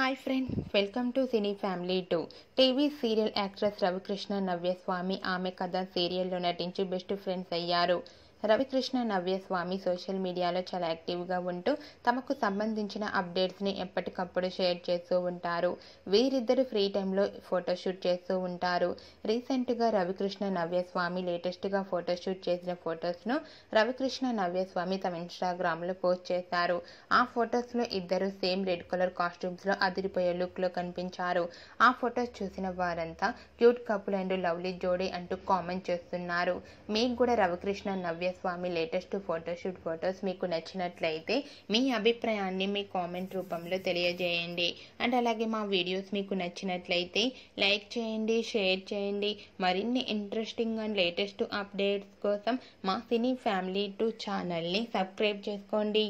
hi friend welcome to cine family two TV serial actress Ravikrishna Navyaswamy ఆమె కథ సీరియల్లో నటించి బెస్ట్ ఫ్రెండ్స్ అయ్యారు రవికృష్ణ నవ్య స్వామి సోషల్ మీడియాలో చాలా యాక్టివ్గా ఉంటూ తమకు సంబంధించిన అప్డేట్స్ని ఎప్పటికప్పుడు షేర్ చేస్తూ ఉంటారు వీరిద్దరు ఫ్రీ టైంలో ఫోటోషూట్ చేస్తూ ఉంటారు రీసెంట్గా రవికృష్ణ నవ్య స్వామి లేటెస్ట్గా ఫోటోషూట్ చేసిన ఫొటోస్ను రవికృష్ణ నవ్య స్వామి తమ ఇన్స్టాగ్రామ్లో పోస్ట్ చేశారు ఆ ఫొటోస్లో ఇద్దరు సేమ్ రెడ్ కలర్ కాస్ట్యూమ్స్లో అదిరిపోయే లుక్లో కనిపించారు ఆ ఫొటోస్ చూసిన వారంతా క్యూట్ కపుల్ అండ్ లవ్లీ జోడీ అంటూ కామెంట్ చేస్తున్నారు మీకు కూడా Ravikrishna Navya Suryaswamy latest photoshoot photos మీకు నచ్చినట్లయితే మీ అభిప్రాయాన్ని మీ కామెంట్ రూపంలో తెలియజేయండి అండ్ అలాగే మా వీడియోస్ మీకు నచ్చినట్లయితే లైక్ చేయండి షేర్ చేయండి మరిన్ని ఇంట్రెస్టింగ్ అండ్ లేటెస్ట్ అప్డేట్స్ కోసం మా సినీ ఫ్యామిలీ టూ ఛానల్ని సబ్స్క్రైబ్ చేసుకోండి